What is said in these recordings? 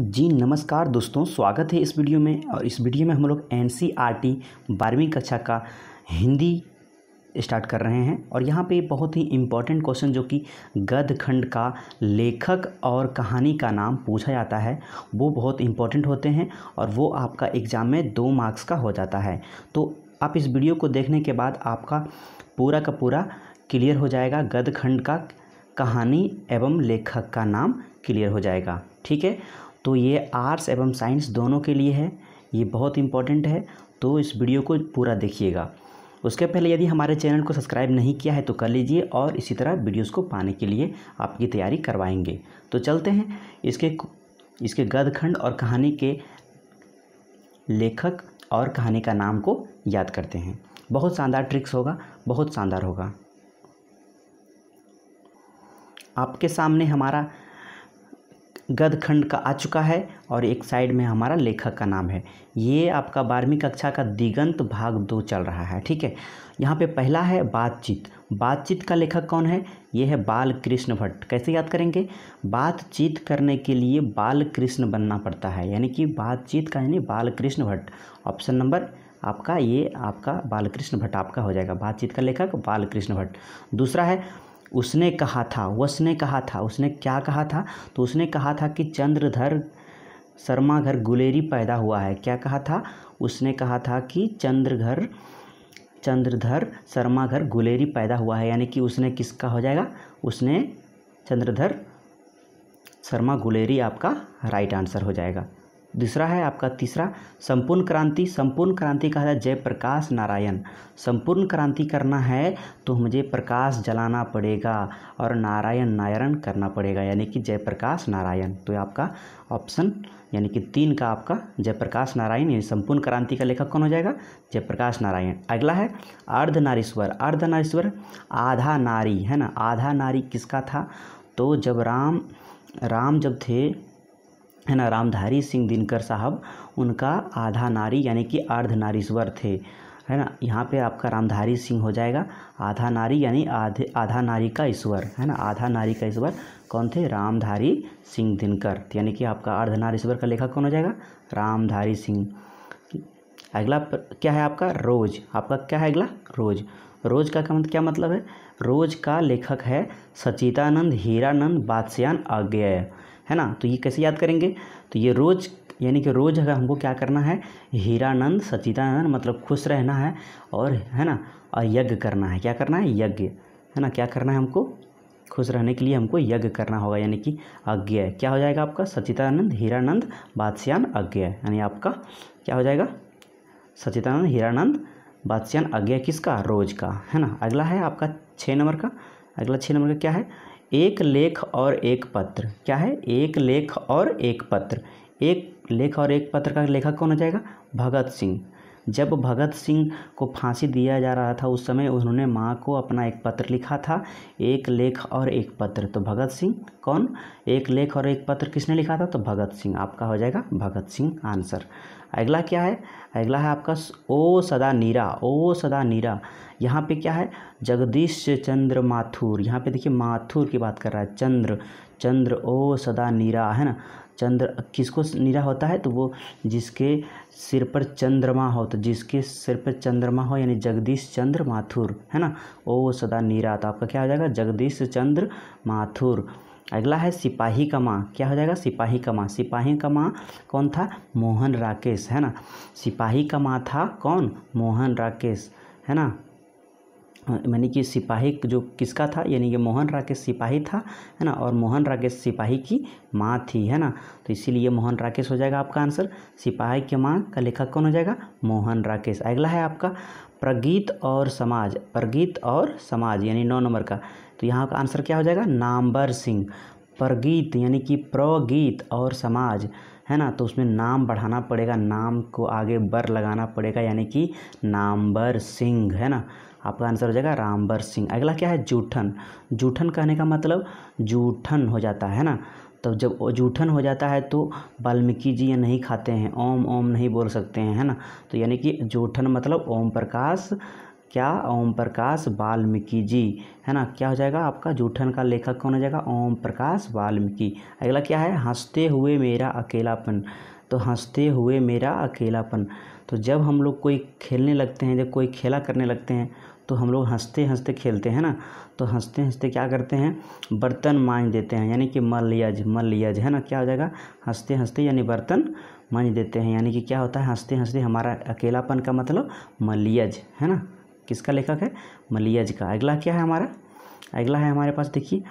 जी नमस्कार दोस्तों स्वागत है इस वीडियो में और इस वीडियो में हम लोग एन सी आर टी बारहवीं कक्षा का हिंदी स्टार्ट कर रहे हैं और यहाँ पे बहुत ही इम्पॉर्टेंट क्वेश्चन जो कि गद खंड का लेखक और कहानी का नाम पूछा जाता है वो बहुत इम्पॉर्टेंट होते हैं और वो आपका एग्ज़ाम में दो मार्क्स का हो जाता है तो आप इस वीडियो को देखने के बाद आपका पूरा का पूरा क्लियर हो जाएगा गद खंड का कहानी एवं लेखक का नाम क्लियर हो जाएगा ठीक है तो ये आर्ट्स एवं साइंस दोनों के लिए है ये बहुत इंपॉर्टेंट है तो इस वीडियो को पूरा देखिएगा उसके पहले यदि हमारे चैनल को सब्सक्राइब नहीं किया है तो कर लीजिए और इसी तरह वीडियोस को पाने के लिए आपकी तैयारी करवाएंगे तो चलते हैं इसके इसके गदखंड और कहानी के लेखक और कहानी का नाम को याद करते हैं बहुत शानदार ट्रिक्स होगा बहुत शानदार होगा आपके सामने हमारा गदखंड का आ चुका है और एक साइड में हमारा लेखक का नाम है ये आपका बारहवीं कक्षा का दिगंत भाग दो चल रहा है ठीक है यहाँ पे पहला है बातचीत बातचीत का लेखक कौन है ये है बाल कृष्ण भट्ट कैसे याद करेंगे बातचीत करने के लिए बाल कृष्ण बनना पड़ता है यानी कि बातचीत का यानी बाल कृष्ण भट्ट ऑप्शन नंबर आपका ये आपका बालकृष्ण भट्ट आपका हो जाएगा बातचीत का लेखक बालकृष्ण भट्ट दूसरा है उसने कहा था उसने कहा था उसने क्या कहा था तो उसने कहा था कि चंद्रधर शर्मा घर गुलेरी पैदा हुआ है क्या कहा था उसने कहा था कि चंद्र घर चंद्रधर शर्मा घर गुलेरी पैदा हुआ है यानी कि उसने किसका हो जाएगा उसने चंद्रधर शर्मा गुलेरी आपका राइट आंसर हो जाएगा दूसरा है आपका तीसरा संपूर्ण क्रांति संपूर्ण क्रांति का है जयप्रकाश नारायण संपूर्ण क्रांति करना है तो मुझे प्रकाश जलाना पड़ेगा और नारायण नारायण करना पड़ेगा यानी कि जयप्रकाश नारायण तो आपका ऑप्शन यानी कि तीन का आपका जयप्रकाश नारायण यानी संपूर्ण क्रांति का लेखक कौन हो जाएगा जयप्रकाश नारायण अगला है अर्धनारीश्वर अर्धनारीश्वर आधा नारी है ना आधा नारी किसका था तो जब राम राम जब थे है ना रामधारी सिंह दिनकर साहब उनका आधा नारी यानी कि अर्ध नारीश्वर थे है ना यहाँ पे आपका रामधारी सिंह हो जाएगा आधा नारी यानी आधे आधा नारी का ईश्वर है ना आधा नारी का ईश्वर कौन थे रामधारी सिंह दिनकर यानी कि आपका अर्धनारीश्वर का लेखक कौन हो जाएगा रामधारी सिंह अगला क्या है आपका रोज आपका क्या है अगला रोज रोज का क्या क्या मतलब है रोज का लेखक है सचितानंद हीरानंद बादश्यान अज्ञेय है ना तो ये कैसे याद करेंगे तो ये रोज़ यानी कि रोज़ अगर हमको क्या करना है हीरानंद सचिदानंद मतलब खुश रहना है और है ना और यज्ञ करना है क्या करना है यज्ञ है ना क्या करना है हमको खुश रहने के लिए हमको यज्ञ करना होगा यानी कि अज्ञ क्या हो जाएगा आपका सचिदानंद हीरानंद बादश्यान अज्ञ यानी आपका क्या हो जाएगा सचिदानंद हीरानंद बादश्यान अज्ञ किसका रोज का है ना अगला है आपका छः नंबर का अगला छः नंबर का क्या है एक लेख और एक पत्र क्या है एक लेख और एक पत्र एक लेख और एक पत्र का लेखक कौन हो जाएगा भगत सिंह जब भगत सिंह को फांसी दिया जा रहा था उस समय उन्होंने माँ को अपना एक पत्र लिखा था एक लेख और एक पत्र तो भगत सिंह कौन एक लेख और एक पत्र किसने लिखा था तो भगत सिंह आपका हो जाएगा भगत सिंह आंसर अगला क्या है अगला है आपका ओ सदा नीरा ओ सदा नीरा यहाँ पे क्या है जगदीश चंद्र माथुर यहाँ पे देखिए माथुर की बात कर रहा है चंद्र चंद्र ओ सदा नीरा है ना चंद्र किसको नीरा होता है तो वो जिसके सिर पर चंद्रमा हो तो जिसके सिर पर चंद्रमा हो यानी जगदीश चंद्र माथुर है ना वो वो सदा नीरा तो आपका क्या हो जाएगा जगदीश चंद्र माथुर अगला है सिपाही का माँ क्या हो जाएगा सिपाही का माँ सिपाही का माँ कौन था मोहन राकेश है ना सिपाही का माँ था कौन मोहन राकेश है ना यानी कि सिपाही जो किसका था यानी कि मोहन राकेश सिपाही था है ना और मोहन राकेश सिपाही की माँ थी है ना तो इसीलिए मोहन राकेश हो जाएगा आपका आंसर सिपाही के माँ का लेखक कौन हो जाएगा मोहन राकेश अगला है आपका प्रगीत और समाज प्रगीत और समाज यानी नौ नंबर का तो यहाँ का आंसर क्या हो जाएगा नामबर सिंह प्रगीत यानी कि प्रगीत और समाज है ना तो उसमें नाम बढ़ाना पड़ेगा नाम को आगे बर लगाना पड़ेगा यानी कि नामबर सिंह है ना आपका आंसर हो जाएगा रामबर सिंह अगला क्या है जूठन जूठन कहने का मतलब जूठन हो जाता है ना तो जब जूठन हो जाता है तो वाल्मीकि जी ये नहीं खाते हैं ओम ओम नहीं बोल सकते हैं है ना तो यानी कि जूठन मतलब ओम प्रकाश क्या ओम प्रकाश वाल्मीकि जी है ना क्या हो जाएगा आपका जूठन का लेखक कौन हो जाएगा ओम प्रकाश वाल्मीकि अगला क्या है हंसते हुए मेरा अकेलापन तो हंसते हुए मेरा अकेलापन तो जब हम लोग कोई खेलने लगते हैं जब कोई खेला करने लगते हैं तो हम लोग हंसते हंसते खेलते हैं ना तो हंसते हंसते क्या करते हैं बर्तन मांज देते हैं यानी कि मल मलयज मल है ना क्या हो जाएगा हंसते हंसते यानी बर्तन मांज देते हैं यानी कि क्या होता है हंसते हंसते हमारा अकेलापन का मतलब मलियज है ना किसका लेखक है मलियज का अगला क्या है हमारा अगला है हमारे पास देखिए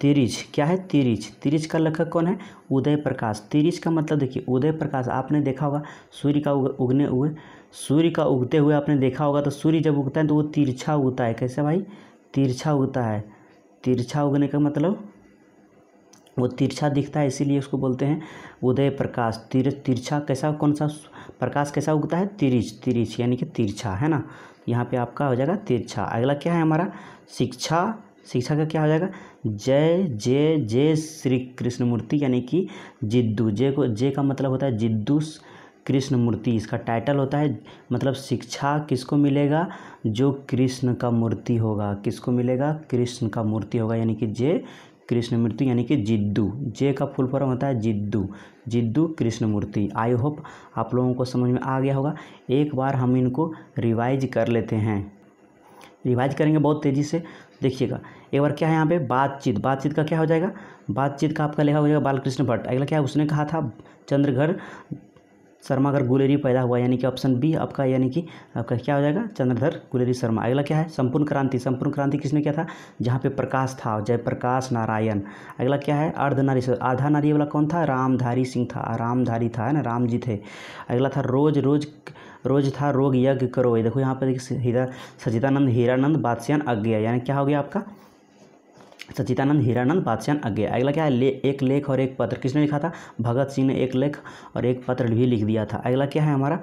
तिरिज क्या है तिरिज तिरिज का लेखक कौन है उदय प्रकाश तिरिज का मतलब देखिए उदय प्रकाश आपने देखा होगा सूर्य का उगने हुए उग, सूर्य का उगते हुए आपने देखा होगा तो सूर्य जब उगता है तो वो तिरछा उगता है कैसे भाई तिरछा उगता है तिरछा उगने का मतलब वो तिरछा दिखता है इसीलिए उसको बोलते हैं उदय प्रकाश तिर तिरछा कैसा कौन सा प्रकाश कैसा उगता है तिरिछ तिरछ यानी कि तिरछा है ना यहाँ पे आपका हो जाएगा तिरछा अगला क्या है हमारा शिक्षा शिक्षा का क्या हो जाएगा जय जय जय श्री कृष्णमूर्ति यानी कि जिद्दू जय को जय का मतलब होता है जिद्दू कृष्ण मूर्ति इसका टाइटल होता है मतलब शिक्षा किसको मिलेगा जो कृष्ण का मूर्ति होगा किसको मिलेगा कृष्ण का मूर्ति होगा यानी कि जे कृष्ण मूर्ति यानी कि जिद्दू जे का फुल फॉर्म होता है जिद्दू जिद्दू कृष्ण मूर्ति आई होप आप लोगों को समझ में आ गया होगा एक बार हम इनको रिवाइज कर लेते हैं रिवाइज करेंगे बहुत तेज़ी से देखिएगा एक बार क्या है यहाँ पे बातचीत बातचीत का क्या हो जाएगा बातचीत का आपका लिखा हो जाएगा बालकृष्ण भट्ट अगला क्या है उसने कहा था चंद्रघर शर्मा अगर गुलेरी पैदा हुआ यानी कि ऑप्शन बी आपका यानी कि आपका क्या हो जाएगा चंद्रधर गुलेरी शर्मा अगला क्या है संपूर्ण क्रांति संपूर्ण क्रांति किसने किया था जहाँ पे प्रकाश था जयप्रकाश नारायण अगला क्या है अर्धनारी आधा नारी वाला कौन था रामधारी सिंह था रामधारी था है ना राम जी थे अगला था रोज रोज रोज था रोग यज्ञ करो देखो यहाँ पर देखिए सचिदानंद हीरानंद बादशियान अज्ञा यानी क्या हो गया आपका सचितानंद हीरानंद पादश्यान अज्ञे अगला क्या है ले, एक लेख और एक पत्र किसने लिखा था भगत सिंह ने एक लेख और एक पत्र भी लिख दिया था अगला क्या है हमारा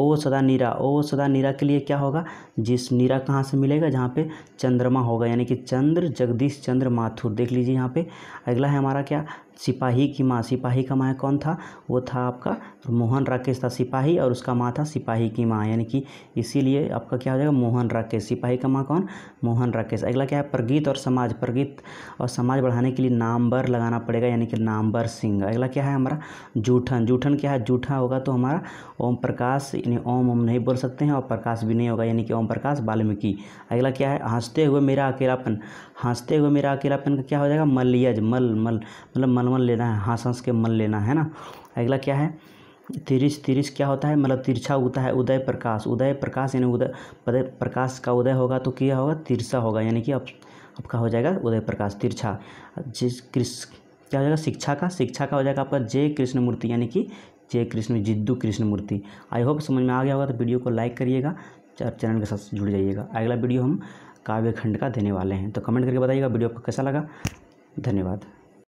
ओ सदा नीरा ओ सदा नीरा के लिए क्या होगा जिस नीरा कहाँ से मिलेगा जहाँ पे चंद्रमा होगा यानी कि चंद्र जगदीश चंद्र माथुर देख लीजिए यहाँ पे अगला है हमारा क्या सिपाही की माँ सिपाही का माँ कौन था वो था आपका मोहन राकेश था सिपाही और उसका माँ था सिपाही की माँ यानी कि इसीलिए आपका क्या हो जाएगा मोहन राकेश सिपाही का माँ कौन मोहन राकेश अगला क्या है प्रगीत और समाज प्रगीत और समाज बढ़ाने के लिए नामबर लगाना पड़ेगा यानी कि नामबर सिंह अगला क्या है हमारा जूठन जूठन क्या है जूठा होगा तो हमारा ओम प्रकाश से इन्हें ओम ओम नहीं बोल सकते हैं और प्रकाश भी नहीं होगा यानी कि ओम प्रकाश वाल्मीकि अगला क्या है हंसते हुए मेरा अकेलापन हंसते हुए मेरा अकेलापन का क्या हो जाएगा मलियज मल मल मतलब मल मल लेना है हंस हंस के मल लेना है ना अगला क्या है तिरिश तिरिश क्या होता है मतलब तिरछा उगता है उदय प्रकाश उदय प्रकाश यानी उदय प्रकाश का उदय होगा तो क्या होगा तिरछा होगा यानी कि अब आपका हो जाएगा उदय प्रकाश तिरछा जिस कृष्ण क्या हो जाएगा शिक्षा का शिक्षा का हो जाएगा आपका जय कृष्ण मूर्ति यानी कि Jai Krishna Jiddu Krishnamurti I hope समझ में आ गया होगा तो वीडियो को लाइक करिएगा और चैनल के साथ जुड़ जाइएगा अगला वीडियो हम काव्य खंड का देने वाले हैं तो कमेंट करके बताइएगा वीडियो आपको कैसा लगा धन्यवाद